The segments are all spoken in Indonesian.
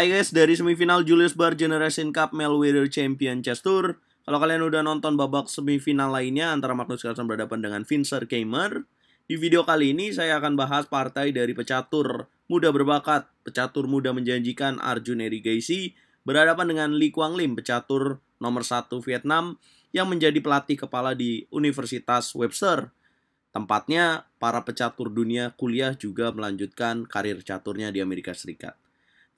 Hai guys, dari semifinal Julius Bar Generation Cup Melweather Champion Chess Tour. Kalau kalian udah nonton babak semifinal lainnya antara Magnus Carlsen berhadapan dengan Vincent Gamer, di video kali ini saya akan bahas partai dari pecatur muda berbakat, pecatur muda menjanjikan Arjun Erigeisi berhadapan dengan Li Kuang Lim, pecatur nomor satu Vietnam yang menjadi pelatih kepala di Universitas Webster. Tempatnya para pecatur dunia kuliah juga melanjutkan karir caturnya di Amerika Serikat.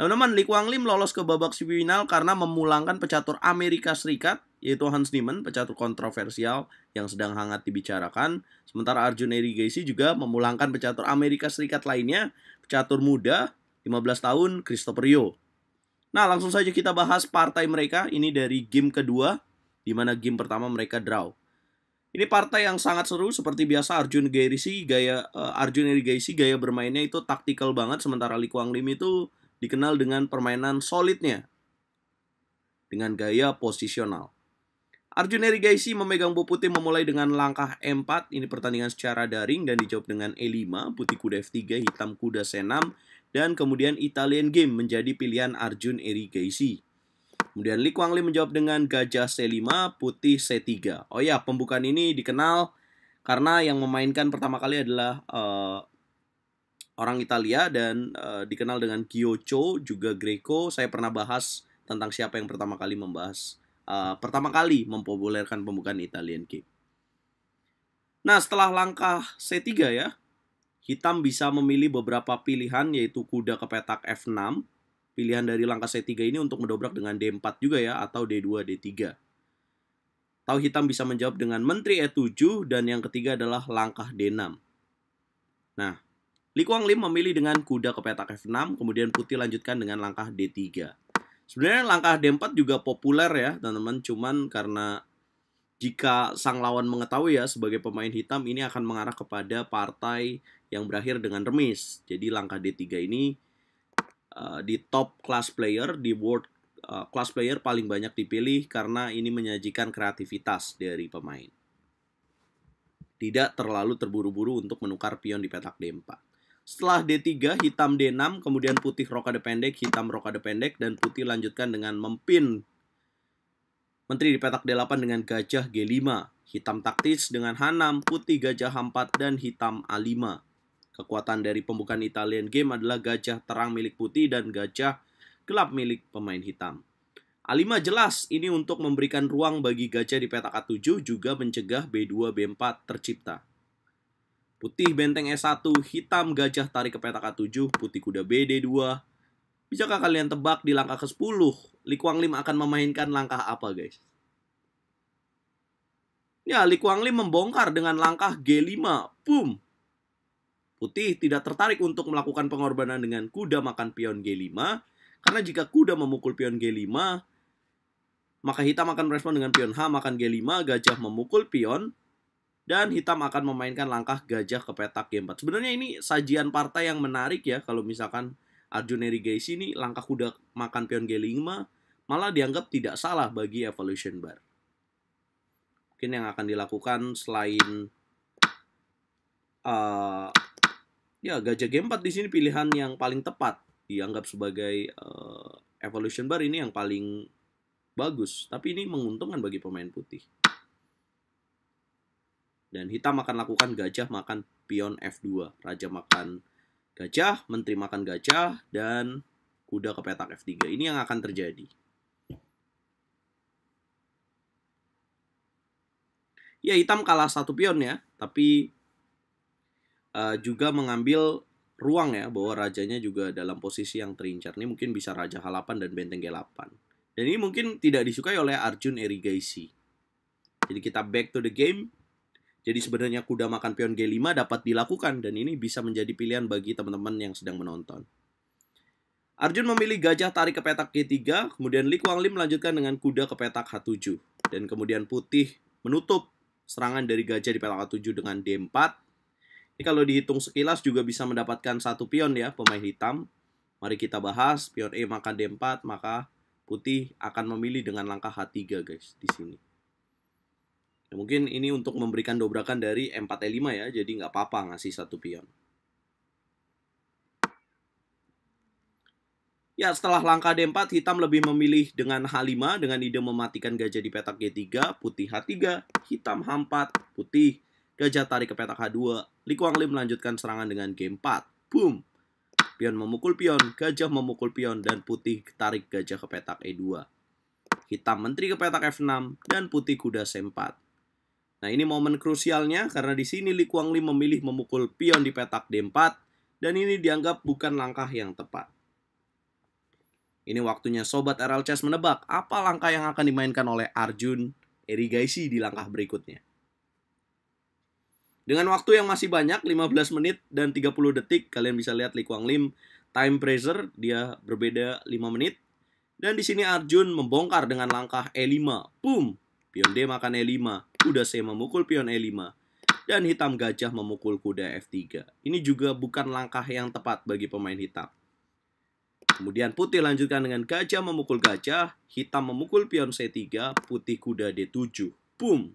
Teman-teman, Lee Kuang Lim lolos ke babak semifinal karena memulangkan pecatur Amerika Serikat, yaitu Hans Niemann, pecatur kontroversial yang sedang hangat dibicarakan. Sementara Arjun Gaisi juga memulangkan pecatur Amerika Serikat lainnya, pecatur muda, 15 tahun, Christopher Yeo. Nah, langsung saja kita bahas partai mereka. Ini dari game kedua, di mana game pertama mereka draw. Ini partai yang sangat seru seperti biasa Arjun Gerisi gaya uh, Arjun Erigeisi gaya bermainnya itu taktikal banget sementara Lee Kuang Lim itu dikenal dengan permainan solidnya dengan gaya posisional. Arjun Erigaisi memegang bu putih memulai dengan langkah E4, ini pertandingan secara daring dan dijawab dengan E5, putih kuda F3, hitam kuda C6, dan kemudian Italian Game menjadi pilihan Arjun Erigaisi Kemudian Li Kuang Li menjawab dengan gajah C5, putih C3. Oh ya, pembukaan ini dikenal karena yang memainkan pertama kali adalah uh, orang Italia dan uh, dikenal dengan Kyocho juga Greco. Saya pernah bahas tentang siapa yang pertama kali membahas uh, pertama kali mempopulerkan pembukaan Italian Cake. Nah, setelah langkah C3 ya, hitam bisa memilih beberapa pilihan yaitu kuda ke petak F6. Pilihan dari langkah C3 ini untuk mendobrak dengan D4 juga ya atau D2 D3. Tahu hitam bisa menjawab dengan menteri E7 dan yang ketiga adalah langkah D6. Nah, Li Kuang Lim memilih dengan kuda ke petak F6, kemudian putih lanjutkan dengan langkah D3. Sebenarnya langkah D4 juga populer ya, teman-teman, cuman karena jika sang lawan mengetahui ya sebagai pemain hitam ini akan mengarah kepada partai yang berakhir dengan remis. Jadi langkah D3 ini uh, di top class player di world uh, class player paling banyak dipilih karena ini menyajikan kreativitas dari pemain. Tidak terlalu terburu-buru untuk menukar pion di petak D4. Setelah D3 hitam D6 kemudian putih rokade pendek, hitam rokade pendek dan putih lanjutkan dengan mempin Menteri di petak D8 dengan gajah G5, hitam taktis dengan H6, putih gajah H4 dan hitam A5. Kekuatan dari pembukaan Italian game adalah gajah terang milik putih dan gajah gelap milik pemain hitam. A5 jelas ini untuk memberikan ruang bagi gajah di petak A7 juga mencegah B2 B4 tercipta. Putih Benteng E1, hitam Gajah tarik ke petak A7, putih kuda BD2. Bisakah kalian tebak di langkah ke-10, Li Kuang Lim akan memainkan langkah apa, guys? Ya, Li Kuang Lim membongkar dengan langkah G5. Boom! Putih tidak tertarik untuk melakukan pengorbanan dengan kuda makan pion G5, karena jika kuda memukul pion G5, maka hitam akan merespon dengan pion H makan G5, gajah memukul pion dan hitam akan memainkan langkah gajah ke petak game 4. Sebenarnya ini sajian partai yang menarik ya kalau misalkan Arjun guys ini langkah kuda makan pion G5 malah dianggap tidak salah bagi Evolution Bar. Mungkin yang akan dilakukan selain uh, ya gajah G4 di sini pilihan yang paling tepat dianggap sebagai uh, Evolution Bar ini yang paling bagus, tapi ini menguntungkan bagi pemain putih. Dan hitam akan lakukan gajah makan pion F2. Raja makan gajah, menteri makan gajah, dan kuda ke petak F3. Ini yang akan terjadi. Ya, hitam kalah satu pion ya, tapi uh, juga mengambil ruang ya bahwa rajanya juga dalam posisi yang terincar ini mungkin bisa raja H8 dan benteng G8. Dan ini mungkin tidak disukai oleh Arjun Erigaisi. Jadi kita back to the game jadi sebenarnya kuda makan pion G5 dapat dilakukan dan ini bisa menjadi pilihan bagi teman-teman yang sedang menonton. Arjun memilih gajah tarik ke petak G3, kemudian Li Kuang Lim melanjutkan dengan kuda ke petak H7. Dan kemudian putih menutup serangan dari gajah di petak H7 dengan D4. Ini kalau dihitung sekilas juga bisa mendapatkan satu pion ya pemain hitam. Mari kita bahas pion E makan D4, maka putih akan memilih dengan langkah H3 guys di sini. Ya, mungkin ini untuk memberikan dobrakan dari E4, E5 e ya, jadi nggak apa-apa ngasih satu pion. Ya, setelah langkah D4, hitam lebih memilih dengan H5 dengan ide mematikan gajah di petak G3, putih H3, hitam H4, putih, gajah tarik ke petak H2. Li Lim melanjutkan serangan dengan G4. Boom! Pion memukul pion, gajah memukul pion, dan putih tarik gajah ke petak E2. Hitam menteri ke petak F6, dan putih kuda C4. Nah ini momen krusialnya karena di sini Li Kuang Lim memilih memukul pion di petak D4 dan ini dianggap bukan langkah yang tepat. Ini waktunya Sobat RL Chess menebak apa langkah yang akan dimainkan oleh Arjun Erigaisi di langkah berikutnya. Dengan waktu yang masih banyak, 15 menit dan 30 detik, kalian bisa lihat Li Kuang Lim time pressure, dia berbeda 5 menit. Dan di sini Arjun membongkar dengan langkah E5. Boom! Pion D makan E5 kuda C memukul pion E5, dan hitam gajah memukul kuda F3. Ini juga bukan langkah yang tepat bagi pemain hitam. Kemudian putih lanjutkan dengan gajah memukul gajah, hitam memukul pion C3, putih kuda D7. Boom!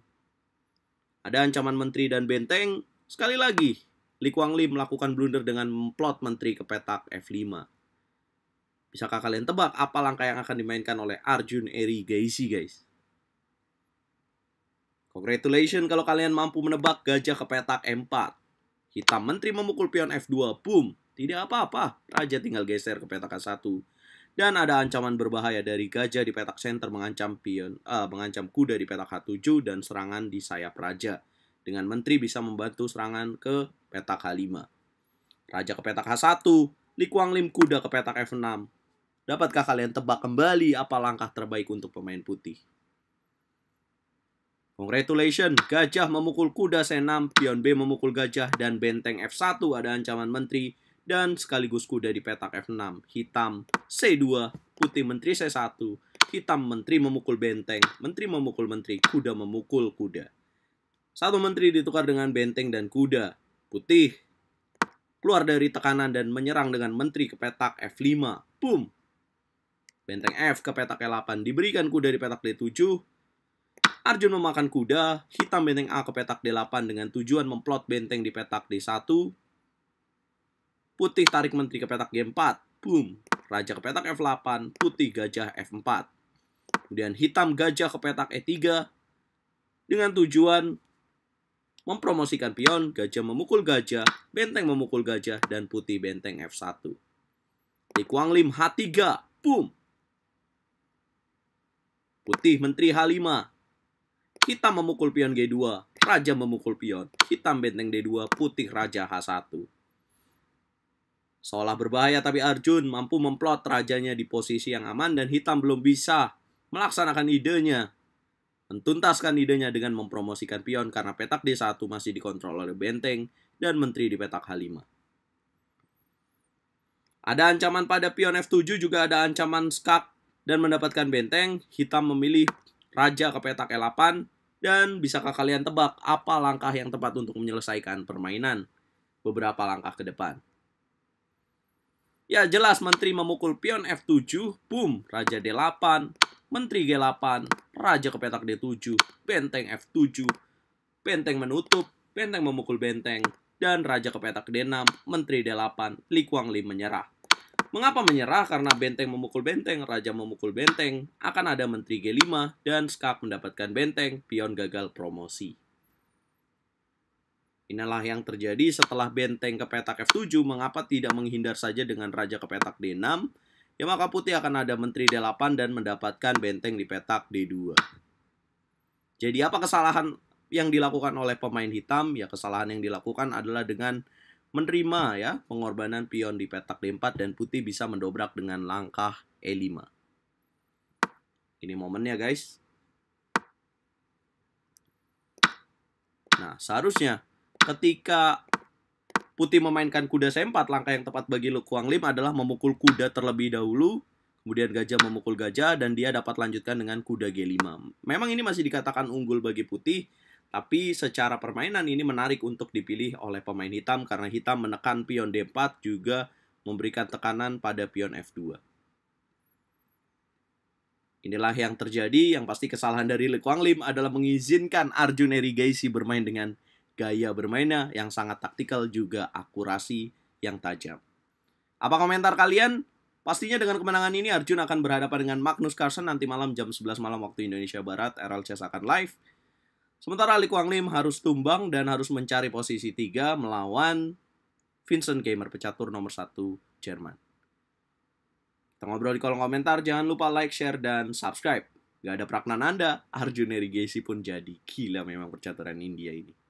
Ada ancaman menteri dan benteng. Sekali lagi, Li Kuang Li melakukan blunder dengan memplot menteri ke petak F5. Bisakah kalian tebak apa langkah yang akan dimainkan oleh Arjun Eri Gaisi, guys? Congratulations kalau kalian mampu menebak gajah ke petak m 4 Hitam menteri memukul pion F2, boom. Tidak apa-apa, raja tinggal geser ke petak A1. Dan ada ancaman berbahaya dari gajah di petak center mengancam pion, uh, mengancam kuda di petak H7 dan serangan di sayap raja. Dengan menteri bisa membantu serangan ke petak H5. Raja ke petak H1, Li Kuang Lim kuda ke petak F6. Dapatkah kalian tebak kembali apa langkah terbaik untuk pemain putih? Congratulations, gajah memukul kuda c6, pion B memukul gajah, dan benteng F1 ada ancaman menteri, dan sekaligus kuda di petak F6. Hitam C2, putih menteri C1, hitam menteri memukul benteng, menteri memukul menteri, kuda memukul kuda. Satu menteri ditukar dengan benteng dan kuda. Putih keluar dari tekanan dan menyerang dengan menteri ke petak F5. Boom! Benteng F ke petak E8 diberikan kuda di petak D7, Arjun memakan kuda, hitam benteng A ke petak D8 dengan tujuan memplot benteng di petak D1. Putih tarik menteri ke petak G4. Boom. Raja ke petak F8, putih gajah F4. Kemudian hitam gajah ke petak E3 dengan tujuan mempromosikan pion, gajah memukul gajah, benteng memukul gajah, dan putih benteng F1. Di Kuang Lim H3, boom! Putih Menteri H5, Hitam memukul pion G2, raja memukul pion. Hitam benteng D2, putih raja H1. Seolah berbahaya tapi Arjun mampu memplot rajanya di posisi yang aman dan hitam belum bisa melaksanakan idenya. Mentuntaskan idenya dengan mempromosikan pion karena petak D1 masih dikontrol oleh benteng dan menteri di petak H5. Ada ancaman pada pion F7 juga ada ancaman skak dan mendapatkan benteng, hitam memilih raja ke petak E8 dan bisakah kalian tebak apa langkah yang tepat untuk menyelesaikan permainan beberapa langkah ke depan? Ya jelas menteri memukul pion F7, boom, raja D8, menteri G8, raja ke petak D7, benteng F7, benteng menutup, benteng memukul benteng, dan raja ke petak D6, menteri D8, Li Kuang Lim menyerah. Mengapa menyerah? Karena benteng memukul benteng, raja memukul benteng, akan ada menteri G5, dan skak mendapatkan benteng, pion gagal promosi. Inilah yang terjadi setelah benteng ke petak F7, mengapa tidak menghindar saja dengan raja ke petak D6? Ya maka putih akan ada menteri D8 dan mendapatkan benteng di petak D2. Jadi apa kesalahan yang dilakukan oleh pemain hitam? Ya kesalahan yang dilakukan adalah dengan menerima ya pengorbanan pion di petak D4 dan putih bisa mendobrak dengan langkah E5. Ini momennya guys. Nah, seharusnya ketika putih memainkan kuda C4, langkah yang tepat bagi Lukuang Lim adalah memukul kuda terlebih dahulu, kemudian gajah memukul gajah, dan dia dapat lanjutkan dengan kuda G5. Memang ini masih dikatakan unggul bagi putih, tapi secara permainan ini menarik untuk dipilih oleh pemain hitam karena hitam menekan pion D4 juga memberikan tekanan pada pion F2. Inilah yang terjadi, yang pasti kesalahan dari Lee Kuang Lim adalah mengizinkan Arjun Gaisi bermain dengan gaya bermainnya yang sangat taktikal juga akurasi yang tajam. Apa komentar kalian? Pastinya dengan kemenangan ini Arjun akan berhadapan dengan Magnus Carlsen nanti malam jam 11 malam waktu Indonesia Barat. RLCS akan live. Sementara Lee Kuang Lim harus tumbang dan harus mencari posisi tiga melawan Vincent Gamer, pecatur nomor satu Jerman. Kita ngobrol di kolom komentar, jangan lupa like, share, dan subscribe. Gak ada peraknan Anda, Arjun Erigesi pun jadi. Gila memang percaturan India ini.